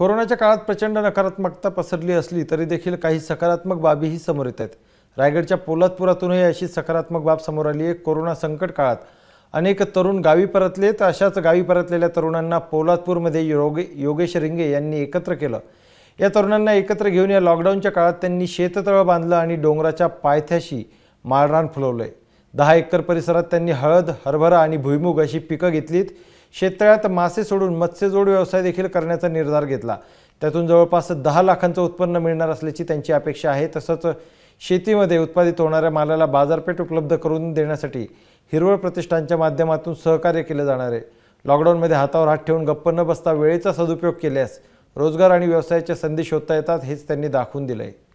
कोरोनाच्या काळात प्रचंड नकारात्मकता पसरली असली तरी देखील काही सकारात्मक बाबीही समोर येत आहेत रायगडच्या पोलादपुरातूनही अशी सकारात्मक बाब समोर आली आहे कोरोना संकट काळात अनेक तरुण गावी परतले तर अशाच गावी परतलेल्या तरुणांना पोलादपूरमध्ये योगे योगेश रिंगे यांनी एकत्र केलं या तरुणांना एकत्र घेऊन या लॉकडाऊनच्या काळात त्यांनी शेततळं बांधलं आणि डोंगराच्या पायथ्याशी माळरान फुलवलं आहे दहा एकर परिसरात त्यांनी हळद हरभरा आणि भुईमुग अशी पिकं घेतलीत शेततळ्यात मासे सोडून मत्स्यजोड व्यवसाय देखील करण्याचा निर्धार घेतला त्यातून जवळपास दहा लाखांचं उत्पन्न मिळणार असल्याची त्यांची अपेक्षा आहे तसंच शेतीमध्ये उत्पादित होणाऱ्या मालाला बाजारपेठ उपलब्ध करून देण्यासाठी हिरवळ प्रतिष्ठानच्या माध्यमातून सहकार्य केले जाणार आहे लॉकडाऊनमध्ये हातावर हात ठेवून गप्प न बसता वेळेचा सदुपयोग केल्यास रोजगार आणि व्यवसायाच्या संधी शोधता येतात हेच त्यांनी दाखवून दिलं आहे